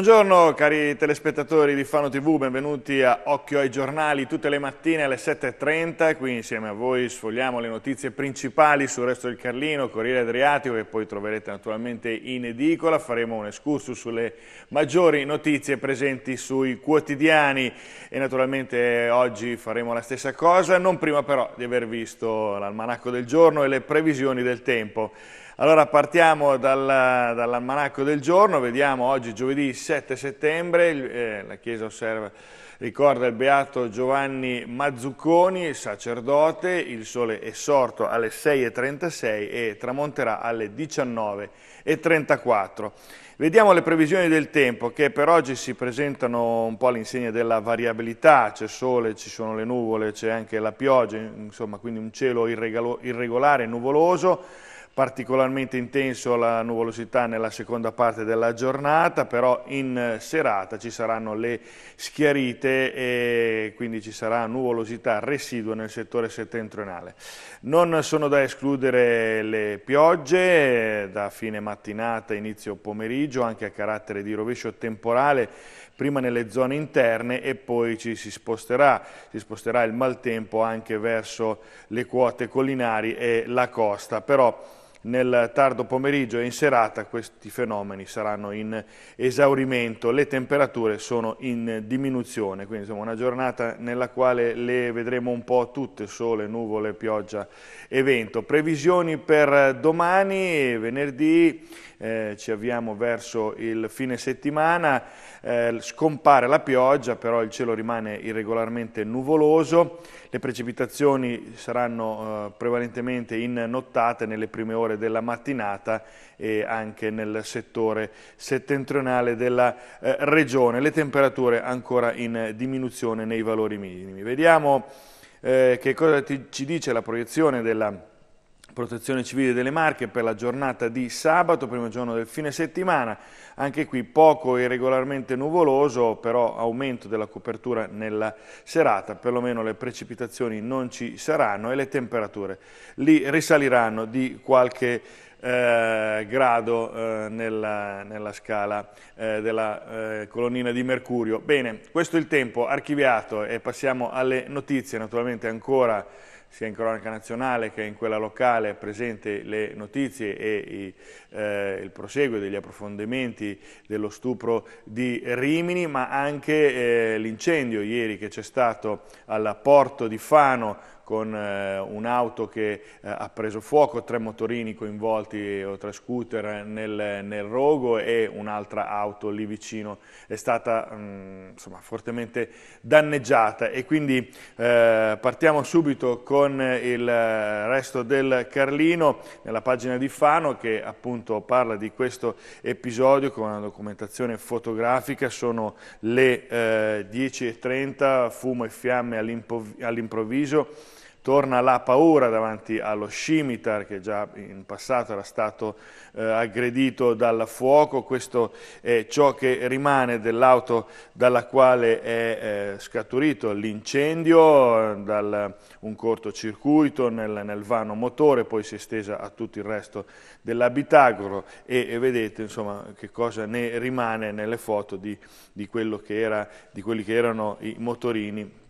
Buongiorno cari telespettatori di Fano TV, benvenuti a Occhio ai giornali tutte le mattine alle 7.30, qui insieme a voi sfogliamo le notizie principali sul resto del Carlino, Corriere Adriatico che poi troverete naturalmente in edicola, faremo un escursus sulle maggiori notizie presenti sui quotidiani e naturalmente oggi faremo la stessa cosa, non prima però di aver visto l'almanacco del giorno e le previsioni del tempo. Allora partiamo dal, dall'almanacco del giorno, vediamo oggi giovedì 7 settembre, eh, la Chiesa osserva, ricorda il beato Giovanni Mazzucconi, sacerdote, il sole è sorto alle 6.36 e tramonterà alle 19.34. Vediamo le previsioni del tempo che per oggi si presentano un po' all'insegna della variabilità, c'è sole, ci sono le nuvole, c'è anche la pioggia, insomma quindi un cielo irregolare, nuvoloso particolarmente intenso la nuvolosità nella seconda parte della giornata, però in eh, serata ci saranno le schiarite e quindi ci sarà nuvolosità residua nel settore settentrionale. Non sono da escludere le piogge eh, da fine mattinata, inizio pomeriggio, anche a carattere di rovescio temporale, prima nelle zone interne e poi ci si sposterà, si sposterà il maltempo anche verso le quote collinari e la costa. Però nel tardo pomeriggio e in serata questi fenomeni saranno in esaurimento, le temperature sono in diminuzione, quindi insomma una giornata nella quale le vedremo un po' tutte, sole, nuvole, pioggia e vento. Previsioni per domani, venerdì, eh, ci avviamo verso il fine settimana, eh, scompare la pioggia, però il cielo rimane irregolarmente nuvoloso, le precipitazioni saranno eh, prevalentemente in nottate nelle prime ore della mattinata e anche nel settore settentrionale della eh, regione, le temperature ancora in diminuzione nei valori minimi. Vediamo eh, che cosa ti, ci dice la proiezione della Protezione Civile delle Marche per la giornata di sabato, primo giorno del fine settimana, anche qui poco e regolarmente nuvoloso, però aumento della copertura nella serata, perlomeno le precipitazioni non ci saranno e le temperature lì risaliranno di qualche eh, grado eh, nella, nella, scala eh, della eh, colonnina di mercurio. Bene, questo è il tempo archiviato e passiamo alle notizie, naturalmente ancora sia in cronaca nazionale che in quella locale, presente le notizie e i, eh, il proseguo degli approfondimenti dello stupro di Rimini, ma anche eh, l'incendio ieri che c'è stato al porto di Fano, con eh, un'auto che eh, ha preso fuoco, tre motorini coinvolti o tre scooter eh, nel, nel rogo e un'altra auto lì vicino è stata mh, mm, insomma, fortemente danneggiata e quindi eh, partiamo subito con il resto del Carlino nella pagina di Fano che appunto parla di questo episodio con una documentazione fotografica, sono le eh, 10.30, fumo e fiamme all'improvviso torna la paura davanti allo scimitar che già in passato era stato eh, aggredito dal fuoco, questo è ciò che rimane dell'auto dalla quale è eh, scaturito l'incendio, dal, un cortocircuito nel, nel, vano motore, poi si è stesa a tutto il resto dell'abitacolo e, e, vedete insomma che cosa ne rimane nelle foto di, di, che era, di quelli che erano i motorini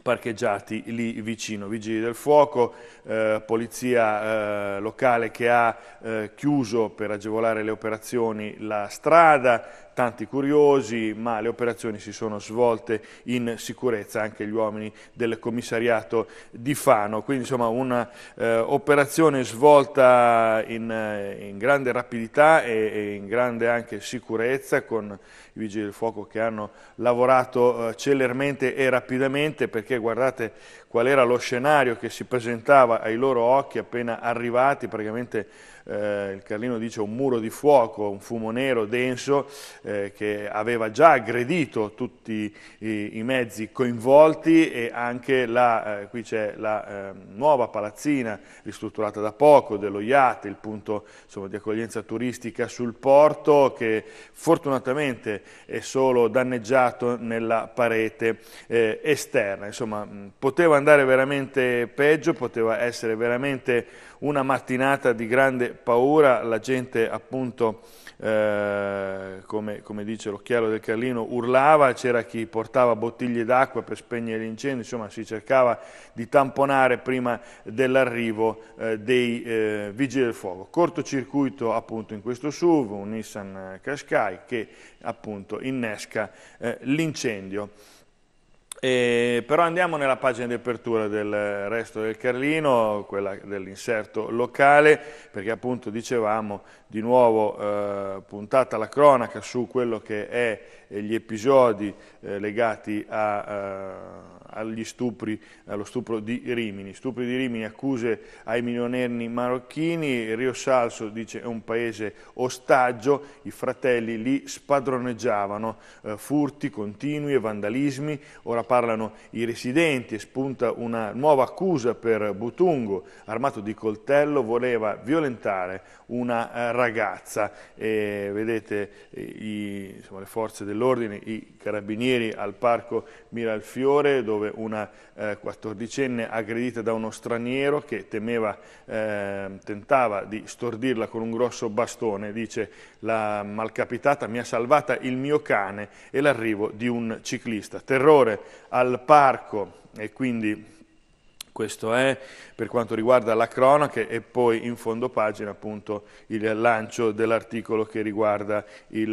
parcheggiati lì vicino, vigili del fuoco, eh, polizia eh, locale che ha eh, chiuso per agevolare le operazioni la strada, tanti curiosi, ma le operazioni si sono svolte in sicurezza, anche gli uomini del commissariato di Fano. Quindi insomma un'operazione eh, svolta in, eh, in, grande rapidità e, e, in grande anche sicurezza con i vigili del fuoco che hanno lavorato eh, celermente e rapidamente perché perché guardate qual era lo scenario che si presentava ai loro occhi appena arrivati praticamente eh, il Carlino dice un muro di fuoco, un fumo nero denso eh, che aveva già aggredito tutti i, i mezzi coinvolti e anche la, eh, qui c'è la ehm, nuova palazzina ristrutturata da poco dello IAT, il punto insomma, di accoglienza turistica sul porto che fortunatamente è solo danneggiato nella parete eh, esterna. Insomma, poteva andare veramente peggio, poteva essere veramente una mattinata di grande paura, la gente appunto, eh, come, come, dice l'occhiello del Carlino, urlava, c'era chi portava bottiglie d'acqua per spegnere l'incendio, insomma si cercava di tamponare prima dell'arrivo eh, dei eh, vigili del fuoco. Cortocircuito appunto in questo SUV, un Nissan eh, Qashqai che appunto innesca eh, l'incendio. Eh, però andiamo nella pagina di apertura del resto del Carlino, quella dell'inserto locale, perché appunto dicevamo di nuovo eh, puntata la cronaca su quello che è eh, gli episodi eh, legati a, eh, agli stupri, allo stupro di Rimini. Stupri di Rimini, accuse ai milionerni marocchini, Rio Salso dice è un paese ostaggio, i fratelli li spadroneggiavano, furti continui e vandalismi, ora parlano i residenti e spunta una nuova accusa per Butungo, armato di coltello, voleva violentare una ragazza. E, vedete i, insomma, le forze dell'ordine dell'ordine, i carabinieri al parco Miralfiore dove una eh, quattordicenne eh, aggredita da uno straniero che temeva, eh, tentava di stordirla con un grosso bastone, dice la malcapitata mi ha salvata il mio cane e l'arrivo di un ciclista. Terrore al parco e quindi questo è eh, per quanto riguarda la cronaca e poi in fondo pagina appunto il lancio dell'articolo che riguarda eh,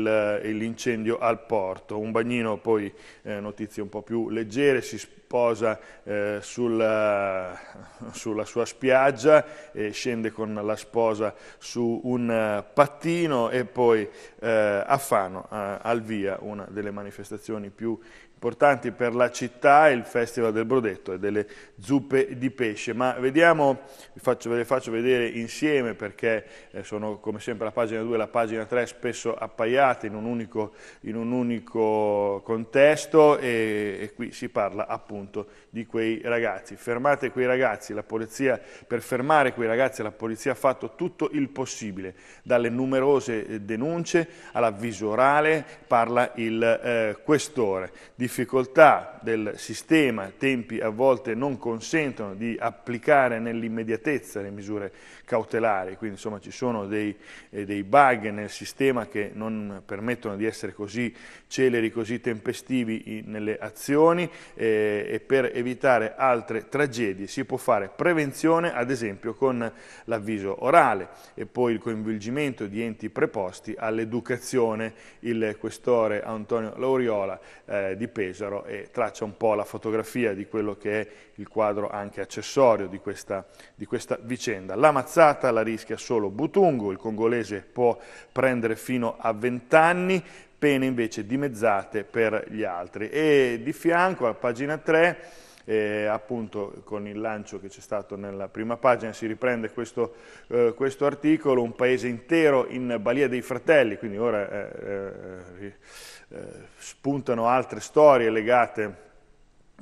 l'incendio al porto. Un bagnino poi eh, notizie un po' più leggere, si sposa eh, sulla, eh, sulla, sua spiaggia e scende con la sposa su un pattino e poi eh, a Fano, al via, una delle manifestazioni più importanti importanti per la città il Festival del Brodetto e delle zuppe di pesce, ma vediamo, vi faccio, ve le faccio vedere insieme perché eh, sono come sempre la pagina 2 e la pagina 3 spesso appaiate in un unico, in un unico contesto e, e qui si parla appunto di quei ragazzi. Fermate quei ragazzi, la polizia, per fermare quei ragazzi la polizia ha fatto tutto il possibile, dalle numerose denunce alla orale, parla il eh, questore. Di difficoltà del sistema, tempi a volte non consentono di applicare nell'immediatezza le misure cautelari, quindi insomma ci sono dei, eh, dei, bug nel sistema che non permettono di essere così celeri, così tempestivi in, nelle azioni eh, e per evitare altre tragedie si può fare prevenzione ad esempio con l'avviso orale e poi il coinvolgimento di enti preposti all'educazione. Il questore Antonio Lauriola eh, di Pesaro e traccia un po' la fotografia di quello che è il quadro anche accessorio di questa, di questa vicenda. La mazzata la rischia solo Butungu, il congolese può prendere fino a 20 anni, pene invece dimezzate per gli altri. E di fianco, a pagina 3, eh, appunto con il lancio che c'è stato nella prima pagina si riprende questo, eh, questo, articolo, un paese intero in Balia dei Fratelli, quindi ora eh, eh, eh, spuntano altre storie legate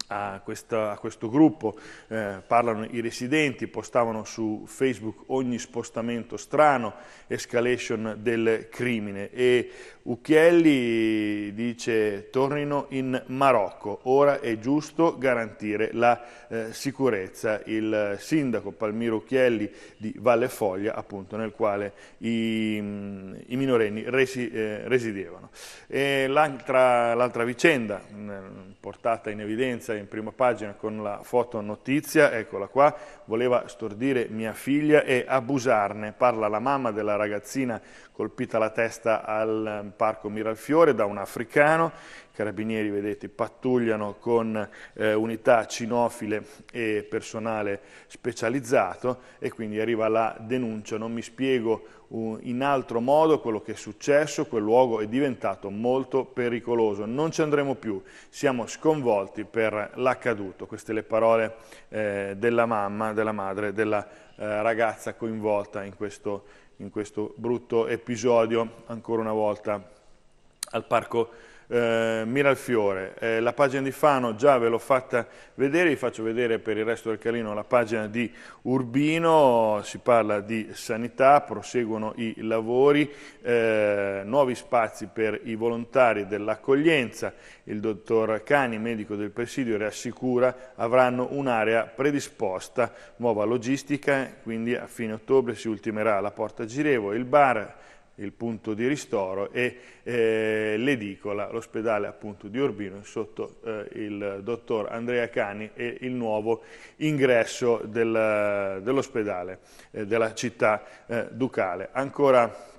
a, questa, a, questo gruppo, eh, parlano i residenti, postavano su Facebook ogni spostamento strano, escalation del crimine e Ucchielli dice tornino in Marocco, ora è giusto garantire la eh, sicurezza. Il eh, sindaco Palmiro Ucchielli di Valle Foglia, appunto nel quale i, mm, i minorenni resi, eh, residevano. l'altra, vicenda mh, mm, portata in evidenza in prima pagina con la fotonotizia, eccola qua, voleva stordire mia figlia e abusarne, parla la mamma della ragazzina colpita la testa al parco Miralfiore, da un africano. I carabinieri, vedete, pattugliano con eh, unità cinofile e personale specializzato e quindi arriva la denuncia. Non mi spiego in altro modo quello che è successo, quel luogo è diventato molto pericoloso, non ci andremo più, siamo sconvolti per l'accaduto. Queste le parole eh, della mamma, della madre, della eh, ragazza coinvolta in questo, in questo brutto episodio ancora una volta al Parco eh, Miralfiore, eh, la pagina di Fano già ve l'ho fatta vedere, vi faccio vedere per il resto del Carlino la pagina di Urbino, si parla di sanità, proseguono i lavori, eh, nuovi spazi per i volontari dell'accoglienza, il dottor Cani, medico del presidio, rassicura, avranno un'area predisposta, nuova logistica, quindi a fine ottobre si ultimerà la porta girevole, il bar, il punto di ristoro e eh, l'edicola, l'ospedale appunto di Urbino sotto eh, il dottor Andrea Cani e il nuovo ingresso del, dell'ospedale eh, della città eh, ducale. Ancora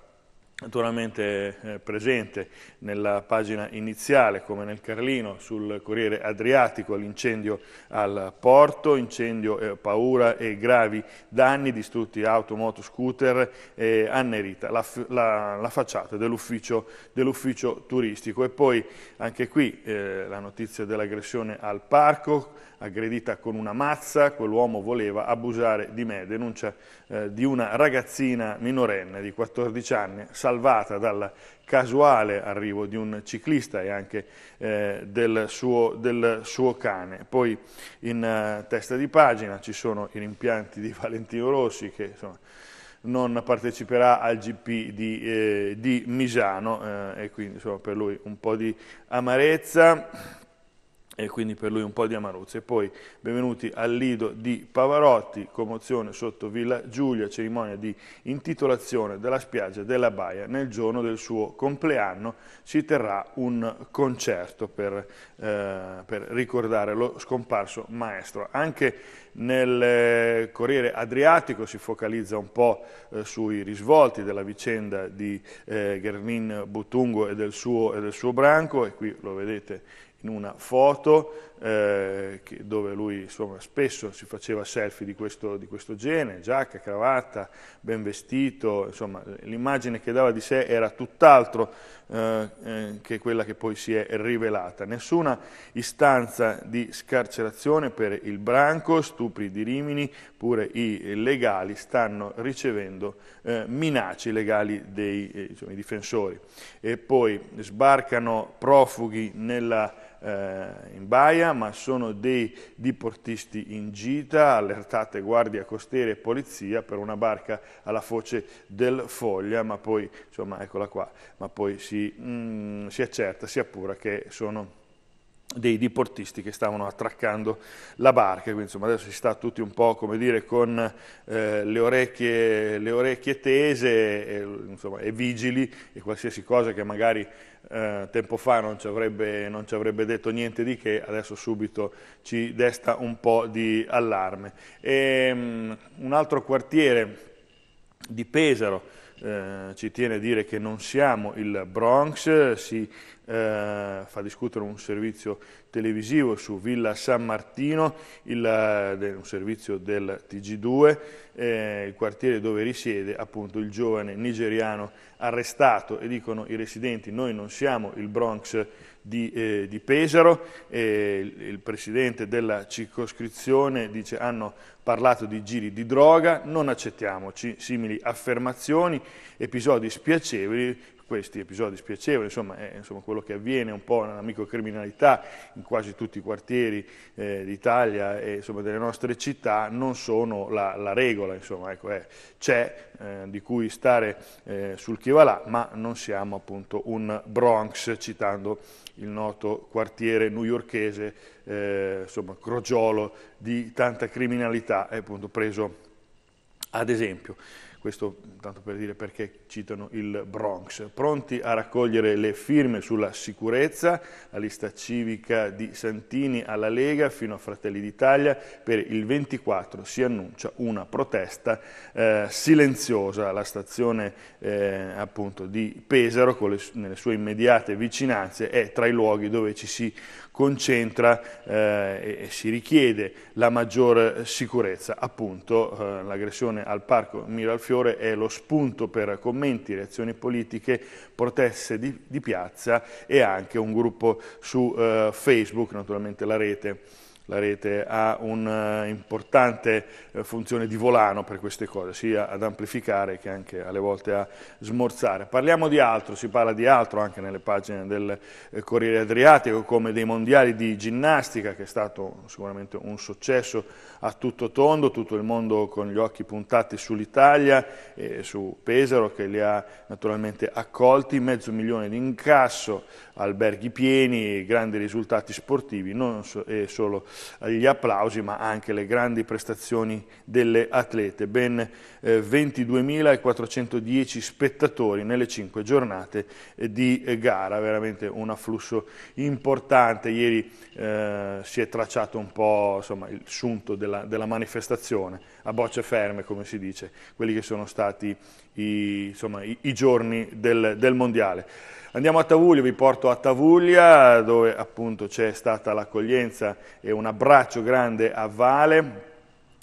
naturalmente eh, presente nella pagina iniziale come nel Carlino sul Corriere Adriatico l'incendio al porto, incendio, eh, paura e gravi danni, distrutti auto, moto, scooter, eh, annerita la, la, la facciata dell'ufficio dell turistico e poi anche qui eh, la notizia dell'aggressione al parco, aggredita con una mazza, quell'uomo voleva abusare di me, denuncia eh, di una ragazzina minorenne di 14 anni salvata dal casuale arrivo di un ciclista e anche eh, del, suo, del, suo, cane. Poi in eh, testa di pagina ci sono i rimpianti di Valentino Rossi che insomma, non parteciperà al GP di, eh, di Misano eh, e quindi insomma, per lui un po' di amarezza e quindi per lui un po' di amaruzza. E poi benvenuti al Lido di Pavarotti, commozione sotto Villa Giulia, cerimonia di intitolazione della spiaggia della Baia. Nel giorno del suo compleanno si terrà un concerto per, eh, per ricordare lo scomparso maestro. Anche nel eh, Corriere Adriatico si focalizza un po' eh, sui risvolti della vicenda di eh, Germin Butungo e del, suo, e del suo branco, e qui lo vedete in una foto eh, dove lui insomma, spesso si faceva selfie di questo, di questo genere, giacca, cravatta, ben vestito, insomma l'immagine che dava di sé era tutt'altro eh, eh, che è quella che poi si è rivelata. Nessuna istanza di scarcerazione per il branco, stupri di rimini, pure i legali stanno ricevendo eh, minacce legali dei eh, diciamo, difensori. E poi sbarcano profughi nella eh, in baia, ma sono dei diportisti in gita, allertate guardia costiera e polizia per una barca alla foce del Foglia, ma poi, insomma, eccola qua, ma poi si, mm, si accerta, si appura che sono dei diportisti che stavano attraccando la barca, quindi insomma adesso si sta tutti un po' come dire con eh, le, orecchie, le, orecchie, tese e, insomma, e vigili e qualsiasi cosa che magari eh, tempo fa non ci, avrebbe, non ci, avrebbe, detto niente di che, adesso subito ci desta un po' di allarme. E, um, un altro quartiere di Pesaro, eh, ci tiene a dire che non siamo il Bronx, si eh, fa discutere un servizio televisivo su Villa San Martino, il, eh, un servizio del TG2, eh, il quartiere dove risiede appunto il giovane nigeriano arrestato e dicono i residenti noi non siamo il Bronx di, eh, di Pesaro, il, il presidente della circoscrizione dice hanno parlato di giri di droga, non accettiamoci simili affermazioni, episodi spiacevoli questi episodi spiacevoli, insomma, è eh, insomma, quello che avviene un po' nella microcriminalità in quasi tutti i quartieri eh, d'Italia e insomma, delle nostre città, non sono la, la regola, insomma, ecco, eh, c'è eh, di cui stare eh, sul chi va là, ma non siamo appunto un Bronx, citando il noto quartiere newyorchese, eh, insomma, crogiolo di tanta criminalità, è appunto preso ad esempio questo tanto per dire perché citano il Bronx, pronti a raccogliere le firme sulla sicurezza, la lista civica di Santini alla Lega fino a Fratelli d'Italia, per il 24 si annuncia una protesta eh, silenziosa alla stazione eh, appunto di Pesaro, le, nelle sue immediate vicinanze, è tra i luoghi dove ci si concentra eh, e, si richiede la maggior sicurezza, appunto eh, l'aggressione al parco Miralfiore Fiore è lo spunto per commenti, reazioni politiche, proteste di, di piazza e anche un gruppo su eh, Facebook, naturalmente la rete la rete ha un'importante eh, eh, funzione di volano per queste cose, sia ad amplificare che anche alle volte a smorzare. Parliamo di altro, si parla di altro anche nelle pagine del eh, Corriere Adriatico, come dei mondiali di ginnastica, che è stato sicuramente un successo a tutto tondo, tutto il mondo con gli occhi puntati sull'Italia e su Pesaro che li ha naturalmente accolti, mezzo milione di incasso, alberghi pieni, grandi risultati sportivi, non so, e solo gli applausi, ma anche le grandi prestazioni delle atlete. Ben eh, 22.410 spettatori nelle 5 giornate eh, di eh, gara, veramente un afflusso importante. Ieri eh, si è tracciato un po' insomma, il sunto della, della manifestazione a bocce ferme, come si dice, quelli che sono stati i, insomma, i, i giorni del, del Mondiale. Andiamo a Tavuglia, vi porto a Tavuglia dove appunto c'è stata l'accoglienza e un abbraccio grande a Vale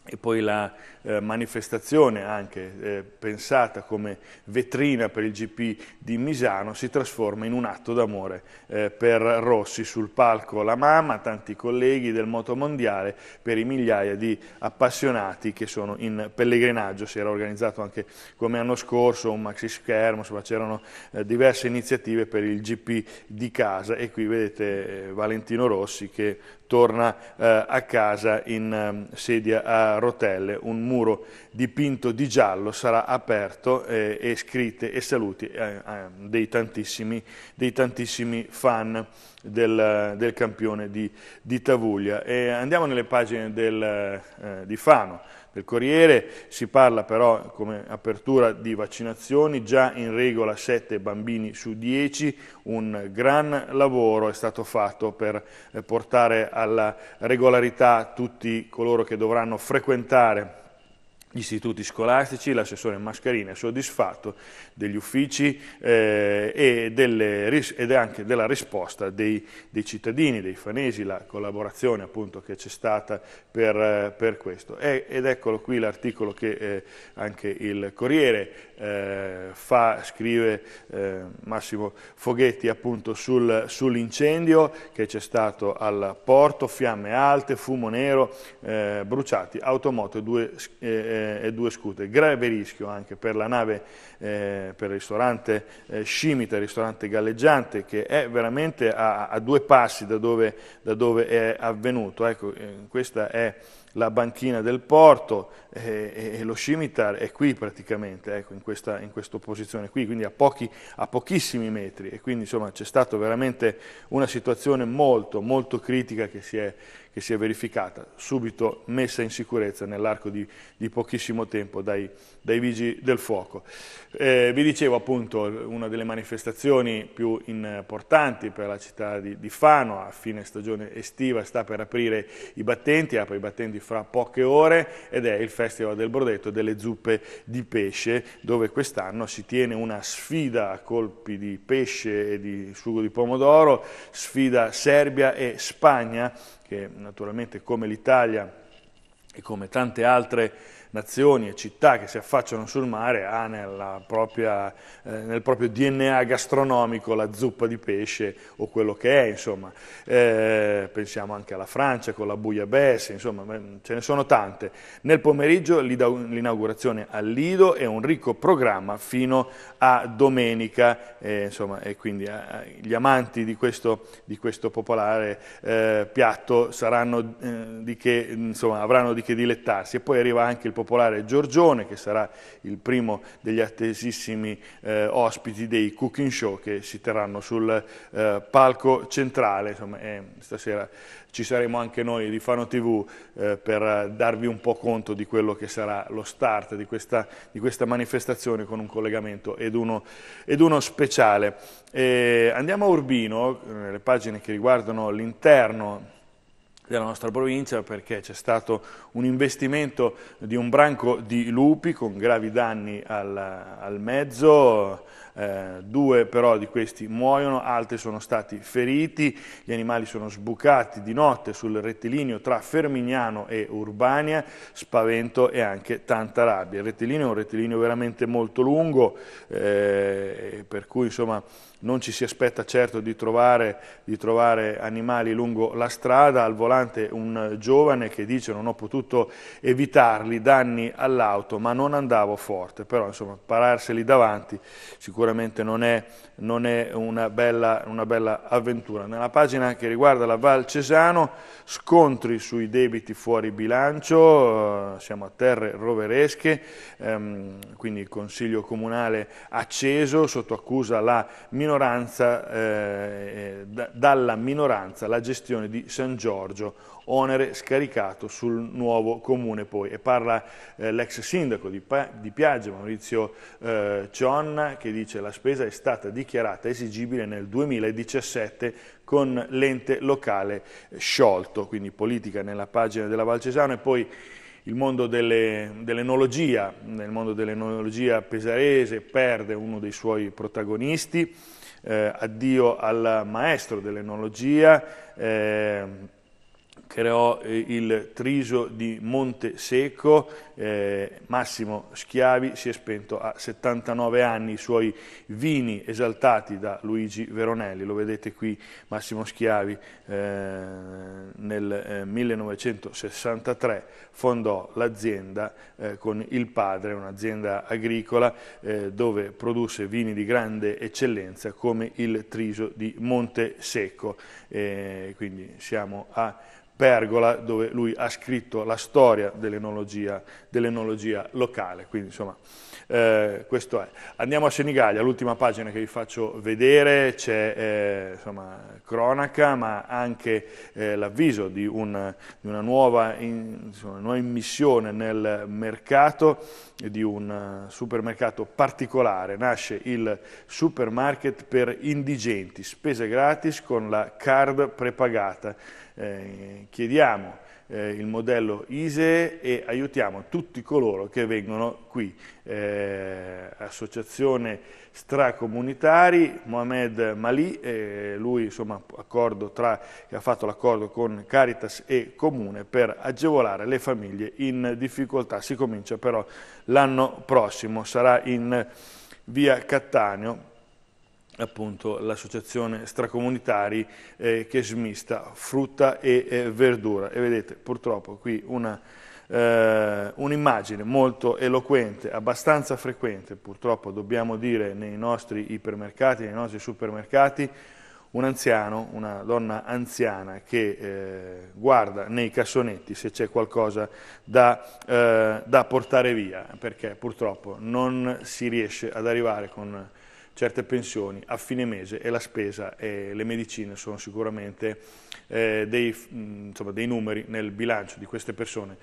e poi la, eh, manifestazione anche eh, pensata come vetrina per il GP di Misano si trasforma in un atto d'amore eh, per Rossi sul palco la mamma, tanti colleghi del motomondiale per i migliaia di appassionati che sono in pellegrinaggio, si era organizzato anche come anno scorso un maxi schermo, c'erano eh, diverse iniziative per il GP di casa e qui vedete eh, Valentino Rossi che torna eh, a casa in ehm, sedia a rotelle, un muro dipinto di giallo sarà aperto eh, e scritte e saluti eh, dei, tantissimi, dei, tantissimi, fan del, del campione di, di Tavuglia. E andiamo nelle pagine del, eh, di Fano del Corriere, si parla però come apertura di vaccinazioni, già in regola 7 bambini su 10, un gran lavoro è stato fatto per eh, portare alla regolarità tutti coloro che dovranno frequentare gli istituti scolastici, l'assessore Mascarini è soddisfatto degli uffici eh, e delle, ed anche della risposta dei, dei, cittadini, dei fanesi, la collaborazione appunto che c'è stata per, per questo. E, ed eccolo qui l'articolo che eh, anche il Corriere eh, fa, scrive eh, Massimo Foghetti appunto sul, sull'incendio che c'è stato al porto, fiamme alte, fumo nero, eh, bruciati, automoto e due eh, eh, e due scooter. Grave rischio anche per la nave, eh, per il ristorante eh, Scimita, il ristorante galleggiante, che è veramente a, a due passi da dove, da dove è avvenuto. Ecco, eh, questa è la banchina del porto eh, e lo scimitar è qui praticamente, ecco, in, questa, in questa posizione qui, quindi a, pochi, a pochissimi metri e quindi insomma c'è stata veramente una situazione molto molto critica che si è, che si è verificata, subito messa in sicurezza nell'arco di, di, pochissimo tempo dai, dai vigili del fuoco. Eh, vi dicevo appunto una delle manifestazioni più importanti per la città di, di Fano a fine stagione estiva sta per aprire i battenti, apre i battenti fra poche ore ed è il Festival del Brodetto e delle zuppe di pesce dove quest'anno si tiene una sfida a colpi di pesce e di sugo di pomodoro, sfida Serbia e Spagna che naturalmente come l'Italia e come tante altre nazioni e città che si affacciano sul mare ha propria, eh, nel proprio DNA gastronomico la zuppa di pesce o quello che è, insomma. Eh, pensiamo anche alla Francia con la bouillabaisse, insomma, ce ne sono tante. Nel pomeriggio l'inaugurazione al Lido e un ricco programma fino a domenica, eh, insomma, e quindi eh, gli amanti di questo, di questo popolare eh, piatto saranno, eh, di che, insomma, avranno di che dilettarsi. E poi arriva anche il pomeriggio popolare Giorgione, che sarà il primo degli attesissimi eh, ospiti dei cooking show che si terranno sul eh, palco centrale. Insomma, eh, stasera ci saremo anche noi di Fano TV eh, per darvi un po' conto di quello che sarà lo start di questa, di questa manifestazione con un collegamento ed uno, ed uno speciale. E eh, andiamo a Urbino, nelle pagine che riguardano l'interno della nostra provincia perché c'è stato un investimento di un branco di lupi con gravi danni al, al mezzo, eh, due però di questi muoiono, altri sono stati feriti, gli animali sono sbucati di notte sul rettilineo tra Fermignano e Urbania, spavento e anche tanta rabbia. Il rettilineo è un rettilineo veramente molto lungo, eh, per cui insomma non ci si aspetta certo di trovare, di trovare, animali lungo la strada, al volante un giovane che dice non ho potuto evitarli, danni all'auto, ma non andavo forte, però insomma pararseli davanti sicuramente non è non è una bella, una bella avventura. Nella pagina che riguarda la Val Cesano, scontri sui debiti fuori bilancio, eh, siamo a terre roveresche, ehm, quindi il Consiglio Comunale acceso, sotto accusa la minoranza, eh, eh dalla minoranza la gestione di San Giorgio onere scaricato sul nuovo comune poi. E parla eh, l'ex sindaco di, di Piaggio, Maurizio eh, Cionna, che dice la spesa è stata dichiarata esigibile nel 2017 con l'ente locale sciolto, quindi politica nella pagina della Valcesano e poi il mondo dell'enologia, dell nel mondo dell'enologia pesarese perde uno dei suoi protagonisti, eh, addio al maestro dell'enologia, eh, creò eh, il Triso di Monte Secco, eh, Massimo Schiavi si è spento a 79 anni, i suoi vini esaltati da Luigi Veronelli, lo vedete qui Massimo Schiavi eh, nel 1963 eh, fondò l'azienda eh, con il padre, un'azienda agricola eh, dove produsse vini di grande eccellenza come il Triso di Monte Secco, quindi siamo a Pergola, dove lui ha scritto la storia dell'enologia, dell locale. Quindi, insomma, eh, questo è. Andiamo a Senigallia, l'ultima pagina che vi faccio vedere, c'è eh, cronaca, ma anche eh, l'avviso di, un, di, una nuova, in, insomma, nuova immissione nel mercato, di un eh, supermercato particolare. Nasce il supermarket per indigenti, spese gratis con la card prepagata eh, chiediamo eh, il modello ISE e aiutiamo tutti coloro che vengono qui, eh, associazione stracomunitari, Mohamed Mali, eh, lui insomma, tra, ha fatto l'accordo con Caritas e Comune per agevolare le famiglie in difficoltà, si comincia però l'anno prossimo, sarà in via Cattaneo appunto l'associazione stracomunitari eh, che smista frutta e eh, verdura e vedete purtroppo qui eh, un'immagine eh, un molto eloquente, abbastanza frequente purtroppo dobbiamo dire nei nostri ipermercati, nei nostri supermercati un anziano, una donna anziana che eh, guarda nei cassonetti se c'è qualcosa da, eh, da portare via perché purtroppo non si riesce ad arrivare con certe pensioni a fine mese e la spesa e le medicine sono sicuramente eh, dei, insomma, dei numeri nel bilancio di queste persone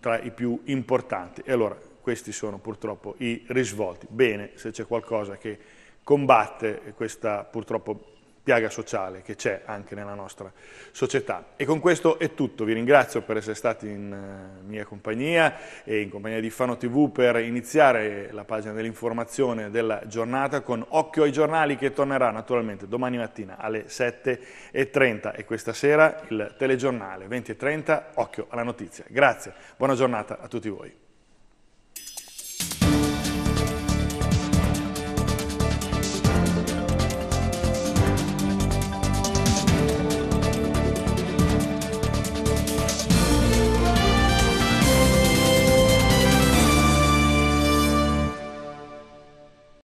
tra i più importanti. E allora questi sono purtroppo i risvolti. Bene se c'è qualcosa che combatte questa purtroppo piaga sociale che c'è anche nella nostra società. E con questo è tutto, vi ringrazio per essere stati in eh, mia compagnia e in compagnia di Fano TV per iniziare la pagina dell'informazione della giornata con Occhio ai giornali che tornerà naturalmente domani mattina alle 7.30 e questa sera il telegiornale 20.30 Occhio alla notizia. Grazie, buona giornata a tutti voi.